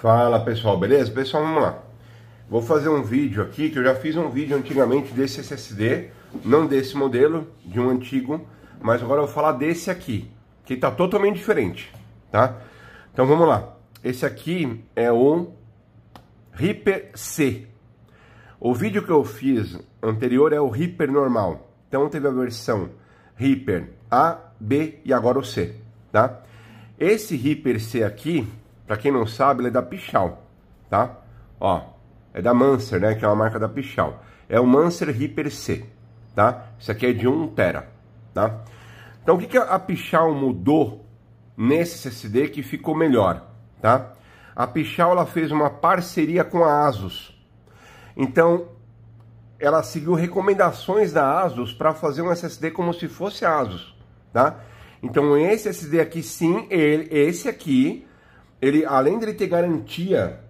Fala pessoal, beleza? Pessoal, vamos lá. Vou fazer um vídeo aqui, que eu já fiz um vídeo antigamente desse SSD, não desse modelo, de um antigo, mas agora eu vou falar desse aqui, que está totalmente diferente, tá? Então vamos lá. Esse aqui é o Reaper C. O vídeo que eu fiz anterior é o Reaper normal. Então teve a versão Reaper A, B e agora o C, tá? Esse Reaper C aqui, para quem não sabe, ele é da Pichal, tá? Ó, é da Manser, né? Que é uma marca da Pichal. É o Manser Reaper C, tá? Isso aqui é de 1 tera, tá? Então o que, que a Pichal mudou nesse SSD que ficou melhor, tá? A Pichal ela fez uma parceria com a Asus. Então ela seguiu recomendações da Asus para fazer um SSD como se fosse Asus, tá? Então esse SSD aqui sim, ele, esse aqui ele além dele ter garantia,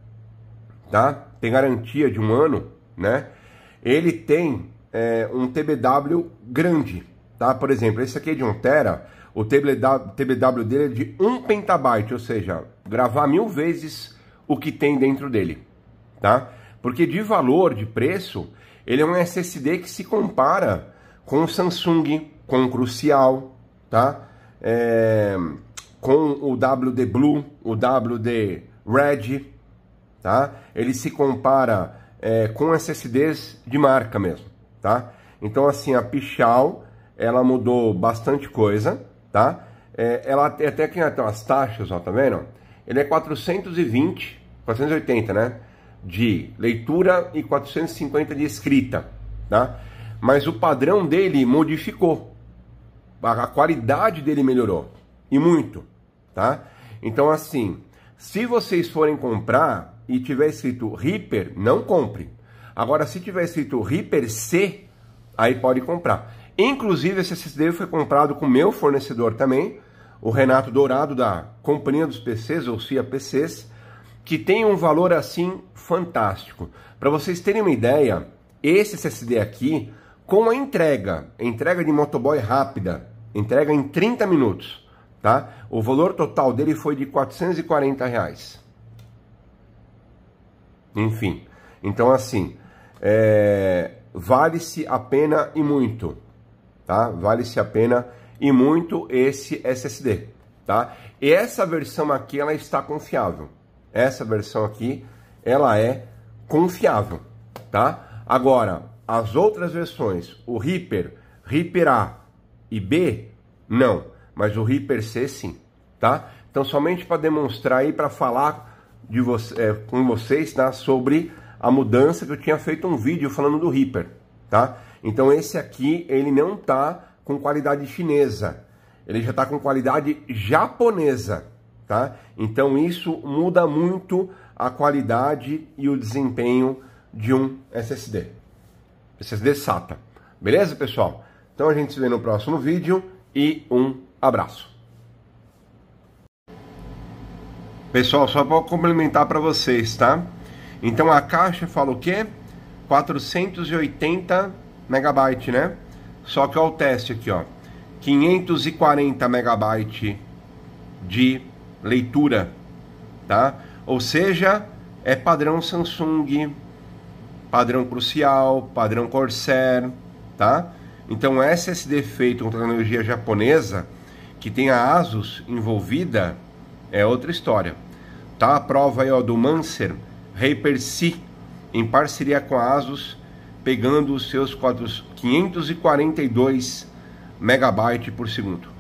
tá? Tem garantia de um ano, né? Ele tem é, um TBW grande, tá? Por exemplo, esse aqui é de 1 tera, o TBW, dele é de 1 petabyte, ou seja, gravar mil vezes o que tem dentro dele, tá? Porque de valor, de preço, ele é um SSD que se compara com o Samsung, com o Crucial, tá? É, com o WD Blue, o WD Red, tá? Ele se compara é, com SSDs de marca mesmo, tá? Então assim, a Pichal, ela mudou bastante coisa, tá? É, ela até que as taxas, ó, tá vendo? Ele é 420, 480, né? De leitura e 450 de escrita, tá? Mas o padrão dele modificou. A qualidade dele melhorou. E muito, tá? Então, assim, se vocês forem comprar e tiver escrito Reaper, não compre. Agora, se tiver escrito Reaper C, aí pode comprar. Inclusive, esse SSD foi comprado com meu fornecedor também, o Renato Dourado, da Companhia dos PCs, ou CIA PCs, que tem um valor assim fantástico. Para vocês terem uma ideia, esse SSD aqui, com a entrega, entrega de motoboy rápida, entrega em 30 minutos, tá? O valor total dele foi de 440 reais. Enfim, então assim, é, vale-se a pena e muito, tá? Vale-se a pena e muito esse SSD, tá? E essa versão aqui, ela está confiável. Essa versão aqui, ela é confiável, tá? Agora, as outras versões, o Reaper, Reaper A e B, não mas o Reaper C sim, tá? Então somente para demonstrar e para falar de você, é, com vocês, tá? Sobre a mudança que eu tinha feito um vídeo falando do Reaper, tá? Então esse aqui ele não tá com qualidade chinesa, ele já tá com qualidade japonesa, tá? Então isso muda muito a qualidade e o desempenho de um SSD, SSD SATA. Beleza, pessoal? Então a gente se vê no próximo vídeo e um Abraço. Pessoal, só vou complementar para vocês, tá? Então a caixa fala o quê? 480 megabyte, né? Só que ao o teste aqui, ó. 540 megabyte de leitura, tá? Ou seja, é padrão Samsung, padrão Crucial, padrão Corsair, tá? Então SSD feito com tecnologia japonesa que tem a ASUS envolvida é outra história. Tá a prova aí ó, do Manser Repersi em parceria com a ASUS, pegando os seus quadros 542 megabytes por segundo.